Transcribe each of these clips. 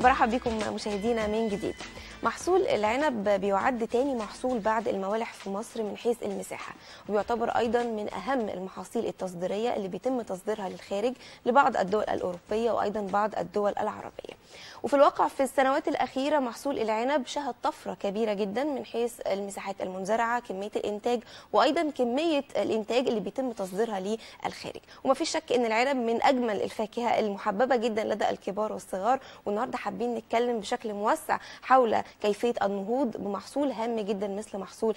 برحب بكم مشاهدينا من جديد محصول العنب بيعد تاني محصول بعد الموالح في مصر من حيث المساحة ويعتبر أيضا من أهم المحاصيل التصديرية اللي بيتم تصديرها للخارج لبعض الدول الأوروبية وأيضا بعض الدول العربية وفي الواقع في السنوات الأخيرة محصول العنب شهد طفرة كبيرة جدا من حيث المساحات المنزرعة كمية الإنتاج وأيضا كمية الإنتاج اللي بيتم تصديرها للخارج وما فيش شك أن العنب من أجمل الفاكهة المحببة جدا لدى الكبار والصغار والنهاردة حابين نتكلم بشكل موسع حول كيفية النهوض بمحصول هام جدا مثل محصول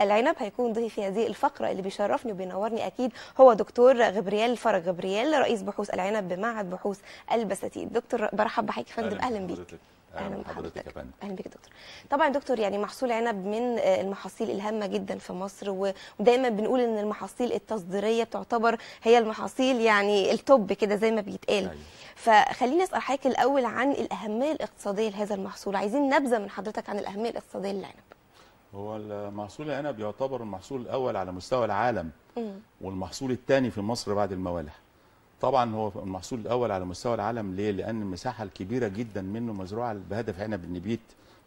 العنب هيكون ضيفي هذه الفقرة اللي بيشرفني وبينورني أكيد هو دكتور غبريال فرج غبريال رئيس بحوث العنب بمعهد بحوث البساتين دكتور برحب بحضرتك فندم فندم طيب، اهلا بيك اهلا بحضرتك يا فندم اهلا بيك يا دكتور طبعا دكتور يعني محصول عنب من آه، المحاصيل الهامه جدا في مصر ودايما بنقول ان المحاصيل التصديريه تعتبر هي المحاصيل يعني التوب كده زي ما بيتقال أيوة. فخليني اسال حضرتك الاول عن الاهميه الاقتصاديه لهذا المحصول عايزين نبذه من حضرتك عن الاهميه الاقتصاديه للعنب هو المحصول العنب يعتبر المحصول الاول على مستوى العالم م. والمحصول الثاني في مصر بعد الموالح طبعا هو المحصول الاول على مستوى العالم ليه؟ لان المساحه الكبيره جدا منه مزروعه بهدف عنب النبيت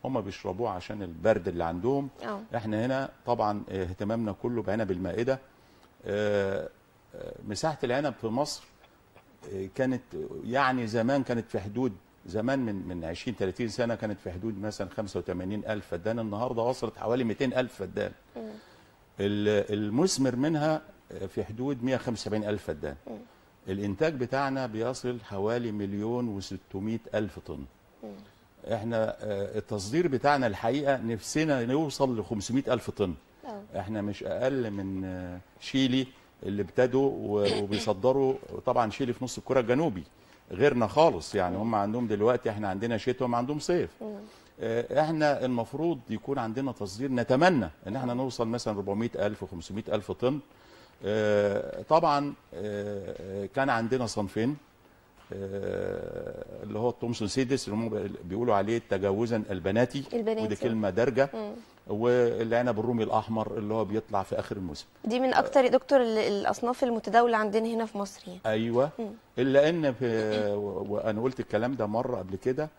هم بيشربوه عشان البرد اللي عندهم أوه. احنا هنا طبعا اهتمامنا كله بعنب المائده آه، آه، مساحه العنب في مصر آه، كانت يعني زمان كانت في حدود زمان من من 20 30 سنه كانت في حدود مثلا 85 الف فدان النهارده وصلت حوالي 200 الف فدان المثمر منها في حدود 175 الف فدان الانتاج بتاعنا بيصل حوالي مليون و الف طن احنا آه، التصدير بتاعنا الحقيقه نفسنا نوصل ل الف طن اه. احنا مش اقل من آه، شيلي اللي ابتدوا وبيصدروا طبعا شيلي في نص الكره الجنوبي غيرنا خالص يعني هم عندهم دلوقتي احنا عندنا شتاء وهم عندهم صيف احنا المفروض يكون عندنا تصدير نتمنى ان احنا نوصل مثلا 400 الف 500 الف طن آه، طبعا آه، كان عندنا صنفين آه، اللي هو التومسون سيدس اللي هم بيقولوا عليه تجاوزا البناتي, البناتي. ودي كلمه دارجه والعنب الرومي الاحمر اللي هو بيطلع في اخر الموسم دي من اكتر يا دكتور الاصناف المتداوله عندنا هنا في مصر يعني ايوه مم. الا ان وانا قلت الكلام ده مره قبل كده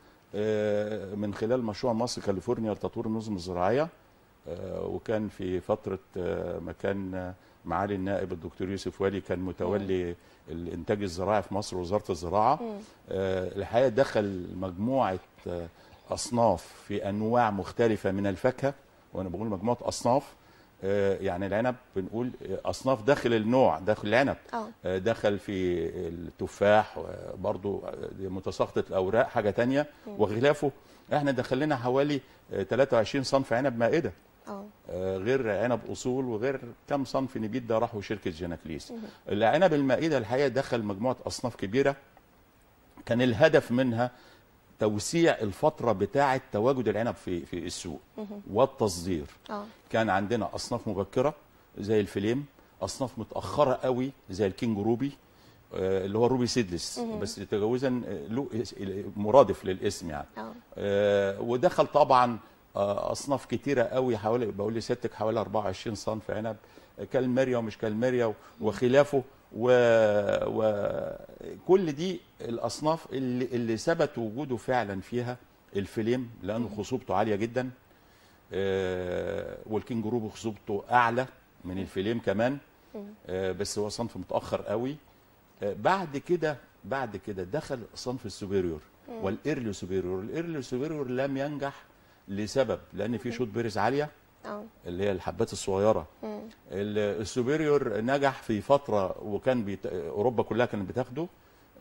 من خلال مشروع مصر كاليفورنيا لتطوير النظم الزراعيه وكان في فتره ما كان معالي النائب الدكتور يوسف والي كان متولي مم. الانتاج الزراعي في مصر وزاره الزراعه آه الحقيقه دخل مجموعه آه اصناف في انواع مختلفه من الفاكهه وانا بقول مجموعه اصناف آه، يعني العنب بنقول آه، اصناف داخل النوع داخل العنب آه، دخل في التفاح برضو متساقطه الاوراق حاجه تانية وغلافه احنا دخل لنا حوالي 23 صنف عنب مائده آه غير عنب اصول وغير كم صنف نبيد ده راحوا شركه جيناكليس العنب المائده الحقيقه دخل مجموعه اصناف كبيره كان الهدف منها توسيع الفترة بتاعة تواجد العنب في في السوق والتصدير أوه. كان عندنا أصناف مبكرة زي الفليم أصناف متأخرة قوي زي الكينج روبي آه، اللي هو روبي سيدلس مه. بس تجاوزا آه، مرادف للاسم يعني أوه. آه ودخل طبعا آه، اصناف كتيره قوي حوالي بقول لستك حوالي 24 صنف عنب كالمريا ومش كالمريا وخلافه وكل و... دي الاصناف اللي, اللي ثبت وجوده فعلا فيها الفليم لانه خصوبته عاليه جدا آه، والكنجرو خصوبته اعلى من الفليم كمان آه، بس هو صنف متاخر قوي بعد كده بعد كده دخل صنف السوبيريور والايرلي سوبيريور الايرلي سوبيريور لم ينجح لسبب لان في شوت بيرز عاليه أوه. اللي هي الحبات الصغيره السوبيريور نجح في فتره وكان بيت... اوروبا كلها كانت بتاخده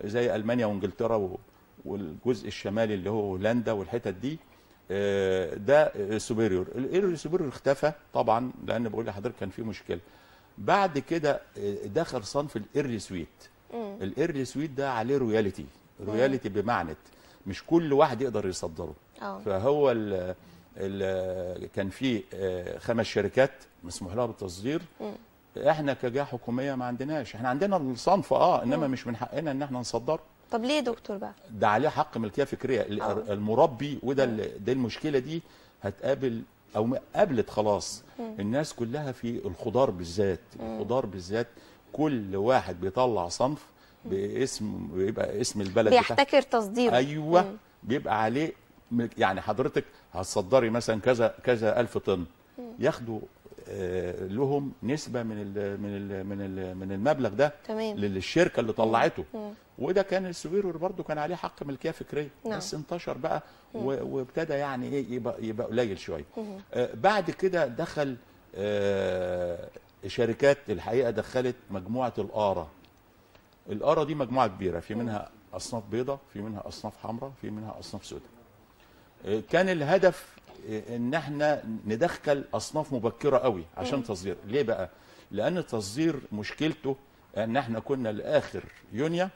زي المانيا وانجلترا و... والجزء الشمالي اللي هو هولندا والحتت دي آه، ده السوبيريور إيه السوبيريور اختفى طبعا لان بقول لحضرتك كان في مشكله بعد كده آه، دخل صنف الايرلي سويت الايرلي سويت ده عليه رويالتي رويالتي بمعنى مش كل واحد يقدر يصدره فهو الـ الـ كان في آه، خمس شركات مسموح لها بالتصدير احنا كجهه حكوميه ما عندناش احنا عندنا الصنف اه انما مش من حقنا ان احنا نصدره طب ليه دكتور بقى ده عليه حق ملكيه فكريه أوه. المربي وده دي المشكله دي هتقابل او قابلت خلاص مم. الناس كلها في الخضار بالذات الخضار بالذات كل واحد بيطلع صنف باسم بيبقى اسم البلد بيحتكر تصديره ايوه مم. بيبقى عليه يعني حضرتك هتصدري مثلا كذا كذا ألف طن ياخدوا آه، لهم نسبه من الـ من الـ من الـ من المبلغ ده تمام. للشركه اللي طلعته وده كان السويرور برضو كان عليه حق ملكيه فكريه نعم. بس انتشر بقى وابتدى يعني ايه يبقى يبقى قليل شويه آه، بعد كده دخل آه، شركات الحقيقه دخلت مجموعه الآرا الآرا دي مجموعه كبيره في منها اصناف بيضه في منها اصناف حمراء في منها اصناف سوداء كان الهدف آه، ان احنا ندخل اصناف مبكره قوي عشان تصدير ليه بقى لان التصدير مشكلته ان احنا كنا لاخر يونيو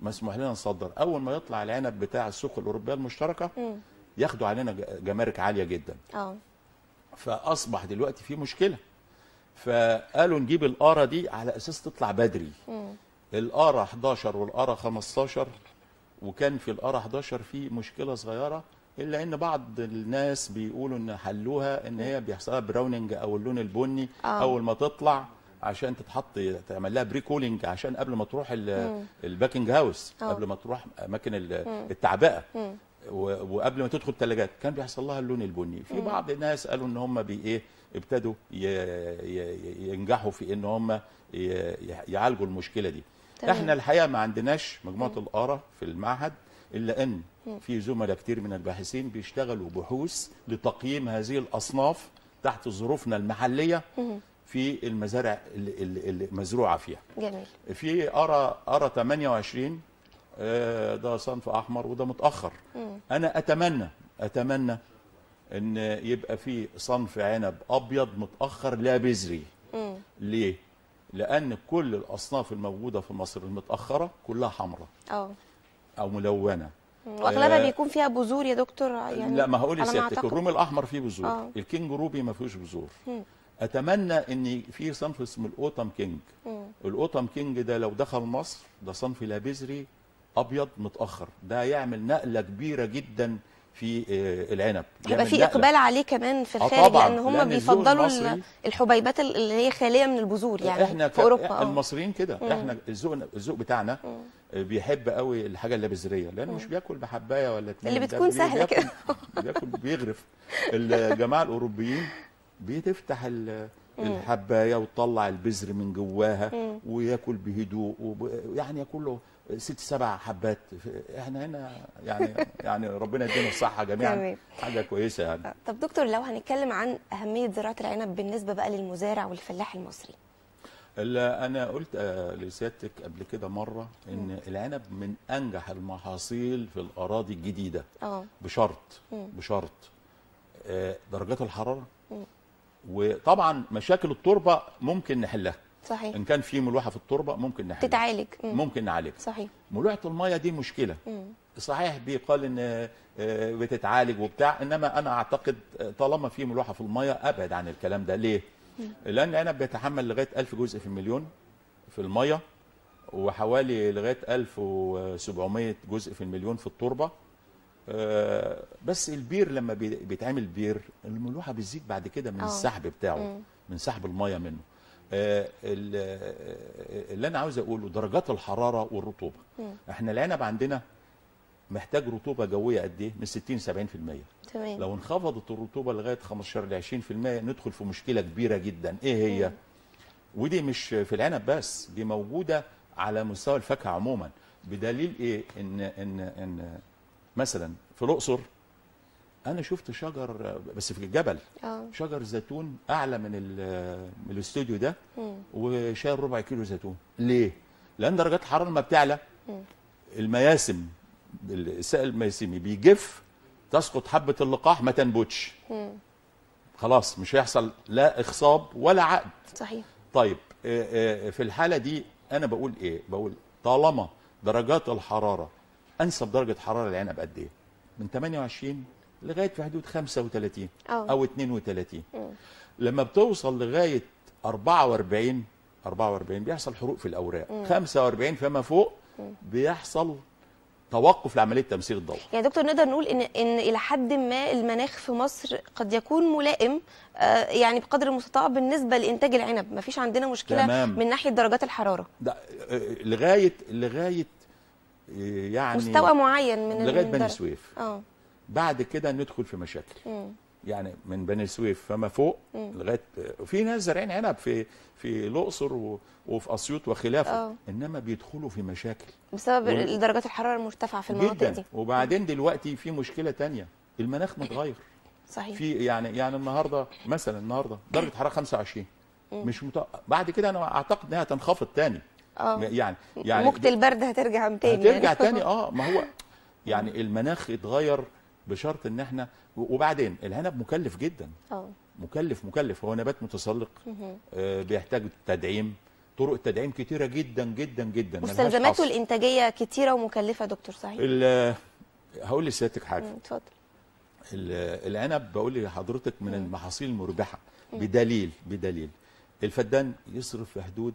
مسموح لنا نصدر اول ما يطلع العنب بتاع السوق الاوروبيه المشتركه ياخدوا علينا جمارك عاليه جدا اه فاصبح دلوقتي في مشكله فقالوا نجيب القاره دي على اساس تطلع بدري القاره 11 والقاره 15 وكان في القاره 11 في مشكله صغيره الا ان بعض الناس بيقولوا ان حلوها ان هي بيحصلها براوننج او اللون البني آه. اول ما تطلع عشان تتحط تعمل لها بري كولينج عشان قبل ما تروح الباكنج هاوس أوه. قبل ما تروح اماكن التعبئه وقبل ما تدخل الثلاجات كان بيحصل لها اللون البني في بعض الناس قالوا ان هم بايه ابتدوا ينجحوا في ان هم يعالجوا المشكله دي تمام. احنا الحقيقه ما عندناش مجموعه الاره في المعهد إلا أن في زملاء كتير من الباحثين بيشتغلوا بحوث لتقييم هذه الأصناف تحت ظروفنا المحلية في المزارع المزروعة فيها جميل في أرى أرى 28 آه، ده صنف أحمر وده متأخر أنا أتمنى أتمنى ان يبقى في صنف عنب ابيض متاخر لا بذري ليه لان كل الاصناف الموجوده في مصر المتاخره كلها حمراء او ملونه واغلبها آه، بيكون فيها بذور يا دكتور يعني لا ما هقول سيادتك الروم الاحمر فيه بذور آه. الكينج روبي ما فيهوش بذور اتمنى ان في صنف اسمه الاوتم كينج مم. الاوتم كينج ده لو دخل مصر ده صنف لابذري ابيض متاخر ده يعمل نقله كبيره جدا في آه، العنب هيبقى في اقبال عليه كمان في آه، الخارج آه لان هم بيفضلوا الحبيبات اللي هي خاليه من البذور يعني احنا في اوروبا احنا آه. المصريين كده احنا الذوق الذوق بتاعنا بيحب قوي الحاجه اللابذريه لانه مش بياكل بحبايه ولا اتنين اللي بتكون سهله كده بياكل بيغرف الجماعه الاوروبيين بتفتح الحبايه وتطلع البذر من جواها وياكل بهدوء ويعني يعني كله ست سبع حبات احنا هنا يعني يعني ربنا يدينا الصحه جميعا حاجه كويسه يعني أه، طب دكتور لو هنتكلم عن اهميه زراعه العنب بالنسبه بقى للمزارع والفلاح المصري انا قلت آه، لسيادتك قبل كده مره ان م. العنب من انجح المحاصيل في الاراضي الجديده أوه. بشرط م. بشرط آه، درجات الحراره م. وطبعا مشاكل التربه ممكن نحلها صحيح ان كان في ملوحه في التربه ممكن نحل تتعالج ممكن نعالج صحيح ملوحه الميه دي مشكله مم. صحيح بيقال ان آه، بتتعالج وبتاع انما انا اعتقد طالما في ملوحه في الميه ابعد عن الكلام ده ليه مم. لان انا بيتحمل لغايه 1000 جزء في المليون في الميه وحوالي لغايه 1700 جزء في المليون في التربه آه، بس البير لما بيتعمل بير الملوحه بتزيد بعد كده من أوه. السحب بتاعه مم. من سحب الميه منه آه، آه، اللي انا عاوز اقوله درجات الحراره والرطوبه مم. احنا العنب عندنا محتاج رطوبه جويه قد ايه من 60 70% تمام لو انخفضت الرطوبه لغايه 15 ل 20% ندخل في مشكله كبيره جدا ايه هي مم. ودي مش في العنب بس دي موجوده على مستوى الفاكهه عموما بدليل ايه ان ان ان مثلا في الاقصر انا شفت شجر بس في الجبل أوه. شجر زيتون اعلى من من الاستوديو ده وشايل ربع كيلو زيتون ليه لان درجات الحراره لما بتعلى مم. المياسم السائل المياسمي بيجف تسقط حبه اللقاح ما تنبتش خلاص مش هيحصل لا اخصاب ولا عقد صحيح طيب آه، آه، في الحاله دي انا بقول ايه بقول طالما درجات الحراره انسب درجه حراره للعنب قد ايه من 28 لغايه في حدود 35 أوه. او 32 مم. لما بتوصل لغايه 44 44 بيحصل حروق في الاوراق مم. 45 فما فوق بيحصل توقف لعمليه تمثيل الضوء. يعني دكتور نقدر نقول ان ان الى حد ما المناخ في مصر قد يكون ملائم آه، يعني بقدر المستطاع بالنسبه لانتاج العنب، ما فيش عندنا مشكله تمام. من ناحيه درجات الحراره. ده آه، لغايه لغايه آه، يعني مستوى معين من لغايه بني سويف. اه بعد كده ندخل في مشاكل مم. يعني من بني سويف فما فوق لغايه وفي ناس زارعين عنب في في الاقصر و... وفي اسيوط وخلافه أوه. انما بيدخلوا في مشاكل بسبب و... درجات الحراره المرتفعه في المناطق جداً. دي وبعدين دلوقتي في مشكله تانية المناخ متغير صحيح في يعني يعني النهارده مثلا النهارده درجه حراره 25 مم. مش مت... بعد كده انا اعتقد انها تنخفض تاني اه يعني يعني موجه البرد هترجع تاني هترجع يعني. تاني اه ما هو يعني المناخ اتغير بشرط ان احنا وبعدين العنب مكلف جدا اه مكلف مكلف هو نبات متسلق آه بيحتاج تدعيم طرق التدعيم كتيره جدا جدا جدا مستلزماته الانتاجيه كتيره ومكلفه دكتور صحيح هقول لسيادتك حاجه اتفضل العنب بقول لحضرتك من المحاصيل المربحه بدليل بدليل الفدان يصرف في حدود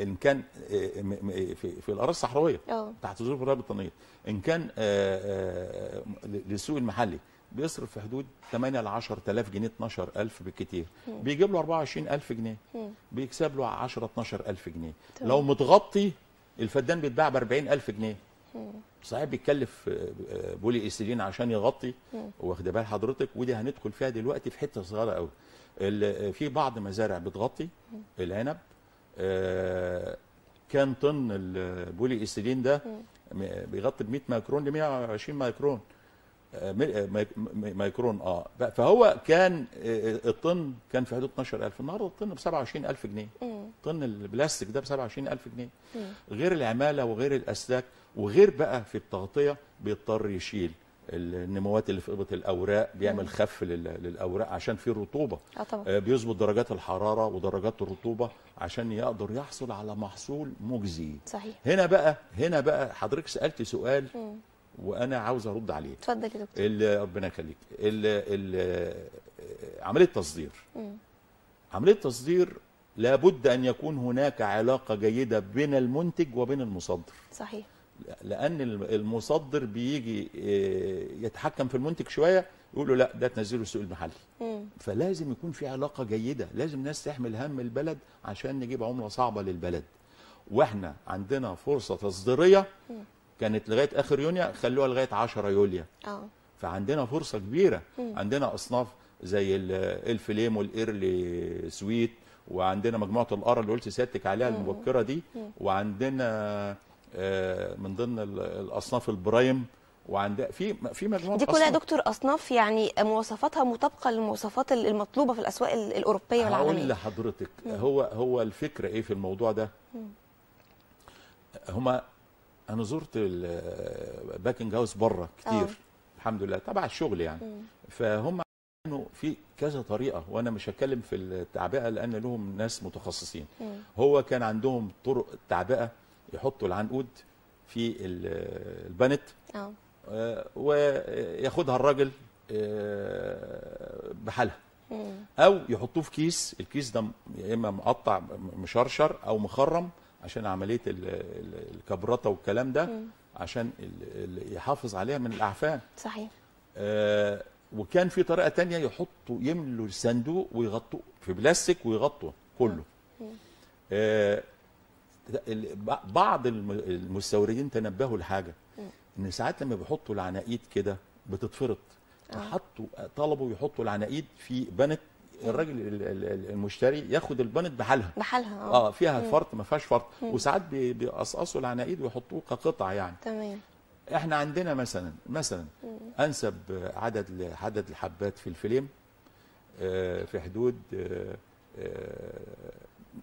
ان كان آه، آه، آه، في الاراضي الصحراويه تحت ظروف الرياضه الوطنيه ان كان للسوق المحلي بيصرف في حدود 8 ل 10000 جنيه 12000 بالكتير بيجيب له 24000 جنيه بيكسب له 10 12000 جنيه لو متغطي الفدان بيتباع ب 40000 جنيه صحيح بيتكلف بولي استرين عشان يغطي واخد بال حضرتك ودي هندخل فيها دلوقتي في حته صغيره قوي في بعض مزارع بتغطي العنب آه، كام طن البولي إستيرين ده بيغطي ب 100 مايكرون ل 120 مايكرون مايكرون اه, آه،, آه. فهو كان الطن كان في حدود 12000 النهارده الطن ب 27000 جنيه طن البلاستيك ده ب 27000 جنيه غير العماله وغير الاسلاك وغير بقى في التغطيه بيضطر يشيل النموات اللي في قبط الاوراق بيعمل خف للاوراق عشان في رطوبه آه طبعا. آه، بيظبط درجات الحراره ودرجات الرطوبه عشان يقدر يحصل على محصول مجزي صحيح هنا بقى هنا بقى حضرتك سالت سؤال مم. وانا عاوز ارد عليه اتفضل يا دكتور ربنا يخليك آه، عمليه التصدير عمليه التصدير لابد ان يكون هناك علاقه جيده بين المنتج وبين المصدر صحيح لان المصدر بيجي آه، يتحكم في المنتج شويه يقول له لا ده تنزله السوق المحلي مم. فلازم يكون في علاقه جيده لازم الناس تحمل هم البلد عشان نجيب عمله صعبه للبلد واحنا عندنا فرصه تصديريه مم. كانت لغايه اخر يونيو خلوها لغايه 10 يوليو اه فعندنا فرصه كبيره مم. عندنا اصناف زي الفليم والايرلي سويت وعندنا مجموعه القرى اللي قلت سيادتك عليها المبكره دي وعندنا آه، من ضمن الاصناف البرايم وعند في في مجموعه دي كلها دكتور اصناف يعني مواصفاتها مطابقه للمواصفات المطلوبه في الاسواق الاوروبيه والعالميه هقول لحضرتك مم. هو هو الفكره ايه في الموضوع ده هما انا زرت الباكنج هاوس بره كتير أوه. الحمد لله تبع الشغل يعني فهم كانوا في كذا طريقه وانا مش هتكلم في التعبئه لان لهم ناس متخصصين مم. هو كان عندهم طرق التعبئه يحطوا العنقود في البنت آه. اه وياخدها الراجل آه، بحالها او يحطوه في كيس الكيس ده يا اما مقطع مشرشر او مخرم عشان عمليه الكبرطه والكلام ده عشان يحافظ عليها من الاعفان صحيح آه وكان في طريقه تانية يحطوا يملوا الصندوق ويغطوه في بلاستيك ويغطوا كله آه بعض المستوردين تنبهوا لحاجه ان ساعات لما بيحطوا العناقيد كده بتتفرط آه. حطوا طلبوا يحطوا العناقيد في بنت الراجل المشتري ياخد البنت بحالها بحالها آه. اه فيها مم. فرط ما فيهاش فرط وساعات بيقصقصوا العناقيد ويحطوه كقطع يعني تمام احنا عندنا مثلا مثلا مم. انسب عدد عدد الحبات في الفيلم آه في حدود آه, آه،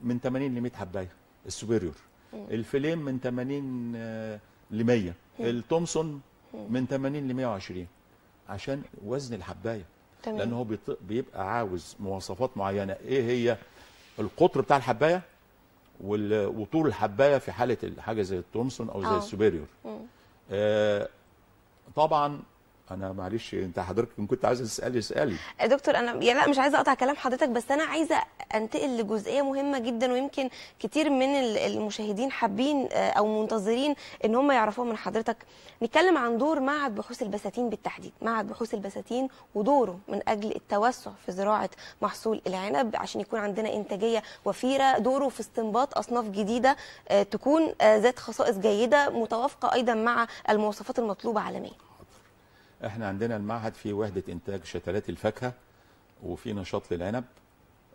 من 80 ل 100 حبايه السوبيريور الفليم من 80 ل 100 التومسون من 80 ل 120 عشان وزن الحبايه تمام. لان هو بيبقى عاوز مواصفات معينه ايه هي القطر بتاع الحبايه وطول الحبايه في حاله حاجه زي التومسون او زي آه. السوبيريور آه طبعا انا معلش انت حضرتك كنت عايز تسالي اسالي دكتور انا يا لا مش عايزه اقطع كلام حضرتك بس انا عايزه انتقل لجزئيه مهمه جدا ويمكن كتير من المشاهدين حابين آه، او منتظرين ان هم يعرفوها من حضرتك نتكلم عن دور معهد بحوث البساتين بالتحديد معهد بحوث البساتين ودوره من اجل التوسع في زراعه محصول العنب عشان يكون عندنا انتاجيه وفيره دوره في استنباط اصناف جديده آه، تكون آه، ذات خصائص جيده متوافقه ايضا مع المواصفات المطلوبه عالميا احنا عندنا المعهد في وحده انتاج شتلات الفاكهه وفي نشاط للعنب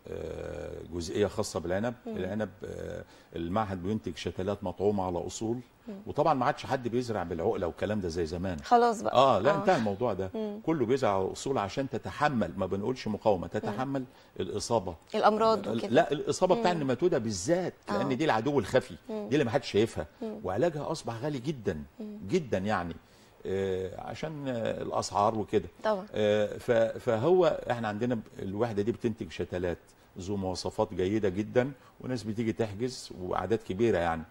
آه، جزئيه خاصه بالعنب مم. العنب آه، المعهد بينتج شتلات مطعومه على اصول مم. وطبعا ما عادش حد بيزرع بالعقله والكلام ده زي زمان خلاص بقى اه لا آه. انتهى الموضوع ده مم. كله بيزرع على اصول عشان تتحمل ما بنقولش مقاومه تتحمل مم. الاصابه الامراض وكده لا الاصابه بتاع النماتوده بالذات آه. لان دي العدو الخفي مم. دي اللي ما حدش شايفها مم. وعلاجها اصبح غالي جدا مم. جدا يعني آه، عشان الاسعار وكده طبعا فهو احنا عندنا الوحده دي بتنتج شتلات ذو مواصفات جيده جدا وناس بتيجي تحجز واعداد كبيره يعني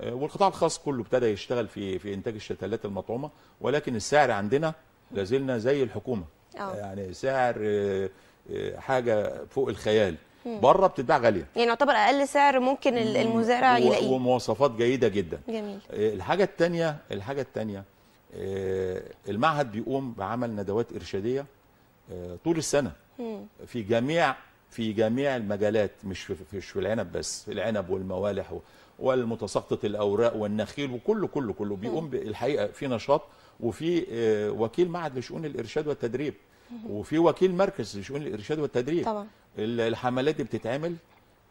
آه، والقطاع الخاص كله ابتدى يشتغل في في انتاج الشتلات المطعومه ولكن السعر عندنا لازلنا زي الحكومه أوه. يعني سعر آه، آه، حاجه فوق الخيال بره بتتباع غاليه يعني يعتبر اقل سعر ممكن المزارع يلاقيه ومواصفات جيده جدا جميل الحاجه الثانيه الحاجه الثانيه المعهد بيقوم بعمل ندوات ارشاديه طول السنه في جميع في جميع المجالات مش في, مش في العنب بس في العنب والموالح والمتساقطه الاوراق والنخيل وكله كله كله بيقوم الحقيقه في نشاط وفي آه، وكيل معهد لشؤون الارشاد والتدريب وفي وكيل مركز لشؤون الارشاد والتدريب طبعا الحملات دي بتتعمل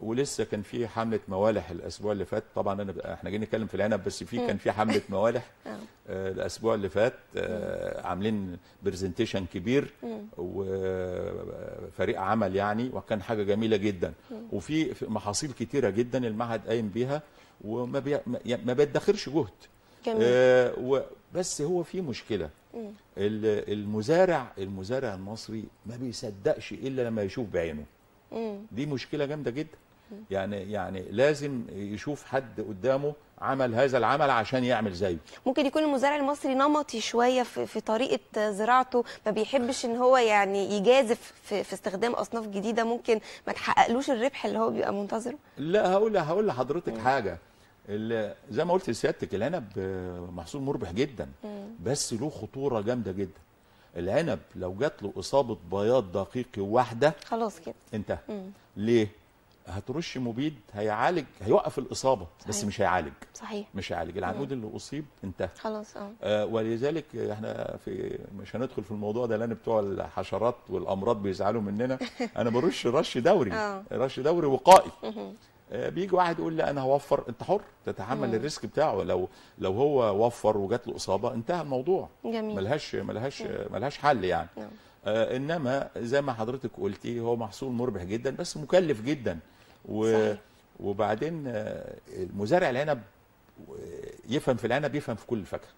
ولسه كان في حمله موالح الاسبوع اللي فات طبعا انا احنا جايين نتكلم في العنب بس في كان في حمله موالح آه. آه، الاسبوع اللي فات آه، عاملين برزنتيشن كبير وفريق عمل يعني وكان حاجه جميله جدا وفي محاصيل كتيره جدا المعهد قايم بيها وما بي ما بيدخرش جهد جميل. بس هو في مشكله المزارع المزارع المصري ما بيصدقش الا لما يشوف بعينه دي مشكله جامده جدا يعني يعني لازم يشوف حد قدامه عمل هذا العمل عشان يعمل زيه ممكن يكون المزارع المصري نمطي شويه في, في طريقه زراعته ما بيحبش ان هو يعني يجازف في, في استخدام اصناف جديده ممكن ما تحققلوش الربح اللي هو بيبقى منتظره لا هقول هقول لحضرتك حاجه زي ما قلت لسيادتك العنب محصول مربح جدا بس له خطوره جامده جدا العنب لو جات له اصابه بياض دقيقي واحده خلاص كده انتهى ليه هترش مبيد هيعالج هيوقف الاصابه صحيح. بس مش هيعالج صحيح مش هيعالج العنقود اللي اصيب انتهى خلاص اه. اه ولذلك احنا في مش هندخل في الموضوع ده لان بتوع الحشرات والامراض بيزعلوا مننا انا برش رش دوري أوه. رش دوري وقائي آه، بيجي واحد يقول لا انا هوفر انت حر تتحمل مم. الريسك بتاعه لو لو هو وفر وجات له اصابه انتهى الموضوع جميل ملهاش ملهاش ملهاش حل يعني مم. نعم. آه، انما زي ما حضرتك قلتي هو محصول مربح جدا بس مكلف جدا و صحيح. وبعدين آه، مزارع العنب آه، يفهم في العنب يفهم في كل الفاكهه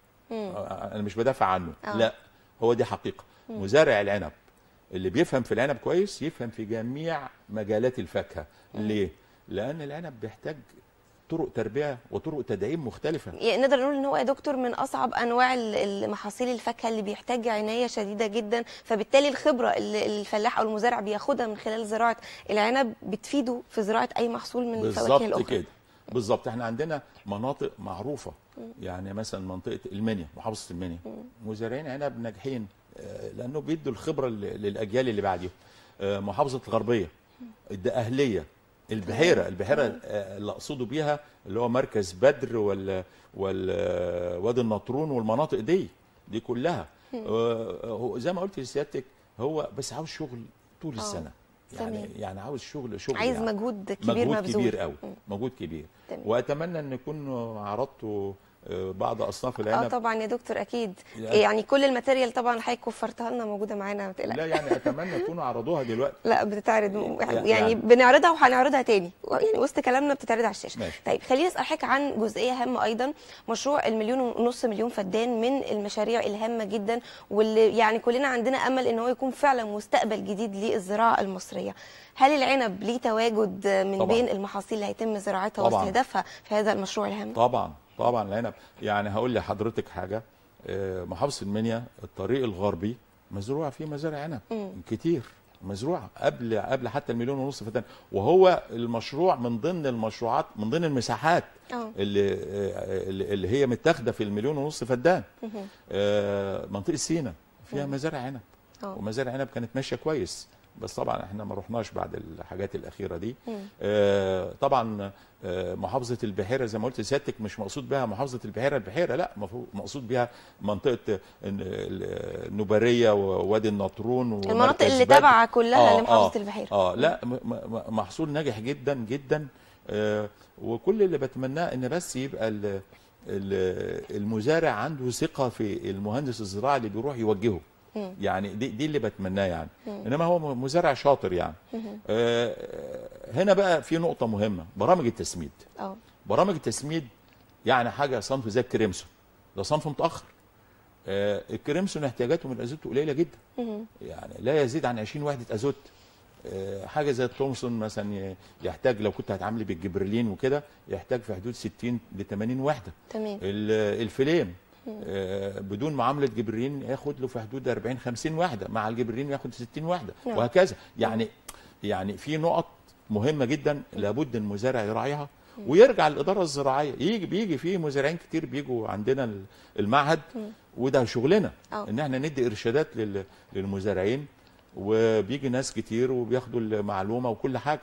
انا مش بدافع عنه أوه. لا هو دي حقيقه مم. مزارع العنب اللي بيفهم في العنب كويس يفهم في جميع مجالات الفاكهه ليه لان العنب بيحتاج طرق تربيه وطرق تدعيم مختلفه يعني نقدر نقول ان هو يا دكتور من اصعب انواع محاصيل الفاكهه اللي بيحتاج عنايه شديده جدا فبالتالي الخبره اللي الفلاح او المزارع بياخدها من خلال زراعه العنب بتفيده في زراعه اي محصول من الفواكه الاخرى بالظبط كده بالظبط احنا عندنا مناطق معروفه يعني مثلا منطقه المنيا محافظه المنيا مزارعين عنب ناجحين آه، لانه بيدوا الخبره للاجيال اللي بعديهم آه، محافظه الغربيه ده اهليه البحيره البحيره آه، اللي اقصده بيها اللي هو مركز بدر وال والوادي النطرون والمناطق دي دي كلها آه، آه، هو زي ما قلت لسيادتك هو بس عاوز شغل طول السنه يعني يعني عاوز شغل شغل عايز يعني مجهود كبير مجهود مبذول. كبير قوي مجهود كبير واتمنى ان يكون عرضته آه، بعض اصناف آه، العنب اه طبعا يا دكتور اكيد يعني, يعني كل الماتيريال طبعا حضرتك وفرتها لنا موجوده معانا ما تقلقش لا يعني اتمنى تكونوا عرضوها دلوقتي لا بتتعرض يعني, يعني, يعني-, يعني بنعرضها وهنعرضها تاني يعني وسط كلامنا بتتعرض على الشاشه ماشي. طيب خليني اسال حضرتك عن جزئيه هامه ايضا مشروع المليون ونص مليون فدان من المشاريع الهامه جدا واللي يعني كلنا عندنا امل ان هو يكون فعلا مستقبل جديد للزراعه المصريه هل العنب ليه تواجد من طبعًا. بين المحاصيل اللي هيتم زراعتها واستهدافها في هذا المشروع الهام طبعا طبعا العنب يعني هقول لحضرتك حاجه آه، محافظه المنيا الطريق الغربي مزروع فيه مزارع عنب كتير مزروعه قبل قبل حتى المليون ونص فدان وهو المشروع من ضمن المشروعات من ضمن المساحات اه. آه، اللي اللي هي متاخده في المليون ونص فدان منطقه سينا فيها مزارع عنب ومزارع عنب كانت ماشيه كويس بس طبعا احنا ما رحناش بعد الحاجات الاخيره دي آه طبعا آه محافظه البحيره زي ما قلت سيادتك مش مقصود بها محافظه البحيره البحيره لا مقصود بها منطقه النبريه ووادي النطرون المناطق اللي تابعه كلها آه لمحافظه آه البحيره اه لا محصول ناجح جدا جدا آه وكل اللي بتمناه ان بس يبقى المزارع عنده ثقه في المهندس الزراعي اللي بيروح يوجهه يعني دي دي اللي بتمناه يعني انما هو مزارع شاطر يعني آه هنا بقى في نقطه مهمه برامج التسميد أوه. برامج التسميد يعني حاجه صنف زي الكريمسون ده صنف متاخر آه الكريمسون احتياجاته من الازوت قليله جدا يعني لا يزيد عن 20 وحده ازوت آه، حاجه زي التومسون مثلا يحتاج لو كنت هتعاملي بالجبرلين وكده يحتاج في حدود 60 ل 80 وحده تمام الفليم آه، بدون معامله جبرين ياخد له في حدود 40 50 وحده مع الجبرين ياخد 60 وحده نعم. وهكذا يعني يعني في نقط مهمه جدا لابد المزارع يراعيها ويرجع للاداره الزراعيه يجي بيجي في مزارعين كتير بيجوا عندنا المعهد وده شغلنا ان احنا ندي ارشادات للمزارعين وبيجي ناس كتير وبياخدوا المعلومه وكل حاجه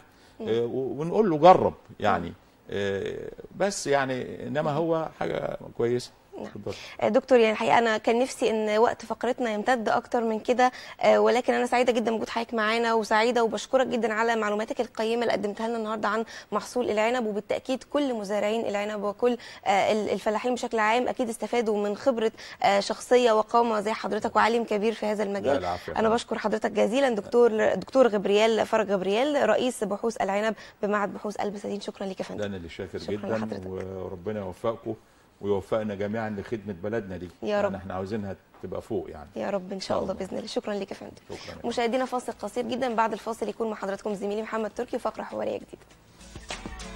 آه، ونقول له جرب يعني آه، بس يعني انما هو حاجه كويسه يعني. آه، دكتور يعني الحقيقه انا كان نفسي ان وقت فقرتنا يمتد اكتر من كده آه، ولكن انا سعيده جدا بوجود حضرتك معانا وسعيده وبشكرك جدا على معلوماتك القيمه اللي قدمتها لنا النهارده عن محصول العنب وبالتاكيد كل مزارعين العنب وكل آه، الفلاحين بشكل عام اكيد استفادوا من خبره شخصيه وقامه زي حضرتك وعالم كبير في هذا المجال انا بشكر حضرتك جزيلا دكتور دكتور غبريال فرج غبريال رئيس بحوث العنب بمعهد بحوث البساتين شكرا لك يا فندم انا اللي شاكر جدا لحضرتك. وربنا يوفقكم ويوفقنا جميعا لخدمه بلدنا دي يا يعني رب احنا عاوزينها تبقى فوق يعني يا رب ان شاء الله, الله. باذن الله شكرا لك يا فندم شكرا مشاهدينا فاصل قصير جدا بعد الفاصل يكون مع حضراتكم زميلي محمد تركي وفقره حواريه جديده